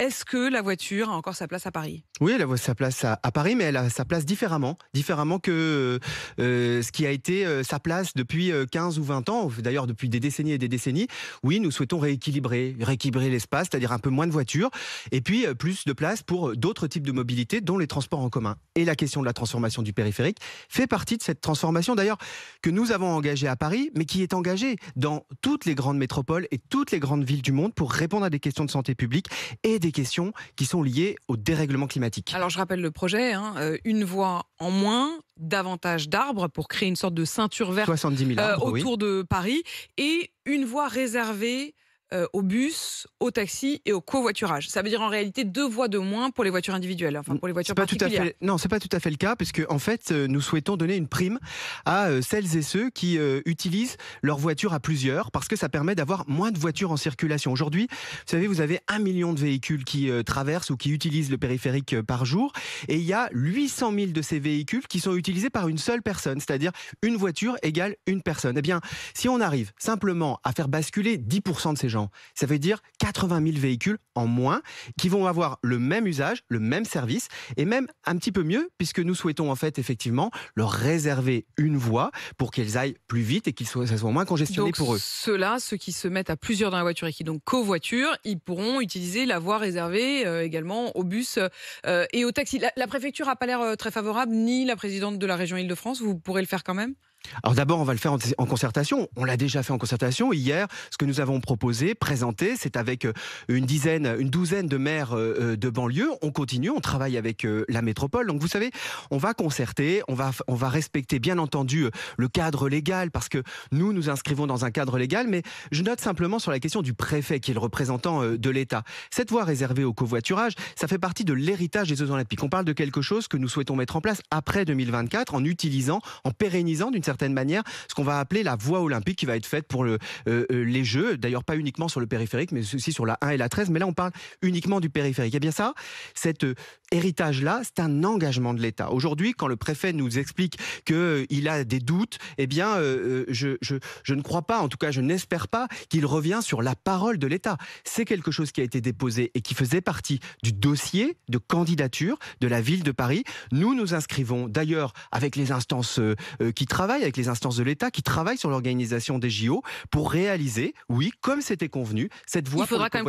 Est-ce que la voiture a encore sa place à Paris oui, elle a sa place à, Paris, mais elle a sa place différemment, différemment que euh, euh, ce qui a été euh, sa place depuis 15 ou 20 ans, d'ailleurs depuis des décennies et des décennies. Oui, nous souhaitons rééquilibrer, rééquilibrer l'espace, c'est-à-dire un peu moins de voitures, et puis plus de place pour d'autres types de mobilité, dont les transports en commun. Et la question de la transformation du périphérique fait partie de cette transformation, d'ailleurs, que nous avons engagée à Paris, mais qui est engagée dans toutes les grandes métropoles et toutes les grandes villes du monde pour répondre à des questions de santé publique et des questions qui sont liées au dérèglement climatique. Alors je rappelle le projet, hein, euh, une voie en moins, davantage d'arbres pour créer une sorte de ceinture verte euh, autour de Paris et une voie réservée euh, au bus, au taxi et au covoiturage. Ça veut dire en réalité deux voies de moins pour les voitures individuelles, enfin pour les voitures pas particulières. Tout à fait, non, c'est pas tout à fait le cas, puisque en fait, euh, nous souhaitons donner une prime à euh, celles et ceux qui utilisent leur voiture à plusieurs, parce que ça permet d'avoir moins de voitures en circulation. Aujourd'hui, vous savez, vous avez un million de véhicules qui traversent ou qui utilisent le périphérique par jour, et il y a 800 000 de ces véhicules qui sont utilisés par une seule personne, c'est-à-dire une voiture égale une personne. Eh bien, si on arrive simplement à faire basculer 10% de ces gens ça veut dire 80 000 véhicules en moins qui vont avoir le même usage, le même service et même un petit peu mieux puisque nous souhaitons en fait effectivement leur réserver une voie pour qu'elles aillent plus vite et qu'ils soient, moins congestionnés pour eux. Ceux-là, ceux qui se mettent à plusieurs dans la voiture et qui donc covoiture, ils pourront utiliser la voie réservée euh, également aux bus euh, et aux taxis. La, la préfecture n'a pas l'air euh, très favorable, ni la présidente de la région Île-de-France. Vous pourrez le faire quand même alors d'abord, on va le faire en, concertation. On l'a déjà fait en concertation hier. Ce que nous avons proposé, présenté, c'est avec euh, une dizaine, une douzaine de maires euh, euh, de banlieue. On continue, on travaille avec la métropole. Donc vous savez, on va concerter, on va, on va respecter bien entendu le cadre légal parce que nous nous inscrivons dans un cadre légal. Mais je note simplement sur la question du préfet qui est le représentant de l'État. Cette voie réservée au covoiturage, ça fait partie de l'héritage des Jeux Olympiques. On parle de quelque chose que nous souhaitons mettre en place après 2024 en utilisant, en pérennisant d'une certaine manière ce qu'on va appeler la voie olympique qui va être faite pour le, euh, euh, les Jeux, d'ailleurs pas uniquement sur le périphérique, mais aussi sur la 1 et la 13, mais là on parle uniquement du périphérique. Et eh bien ça, cet euh, héritage-là, c'est un engagement de l'État. Aujourd'hui, quand le préfet nous explique qu'il a des doutes, eh bien je, je, ne crois pas, en tout cas je n'espère pas qu'il revient sur la parole de l'État. C'est quelque chose qui a été déposé et qui faisait partie du dossier de candidature de la ville de Paris. Nous nous inscrivons d'ailleurs avec les instances qui travaillent, avec les instances de l'État qui travaillent sur l'organisation des JO pour réaliser, oui, comme c'était convenu, cette voie. quand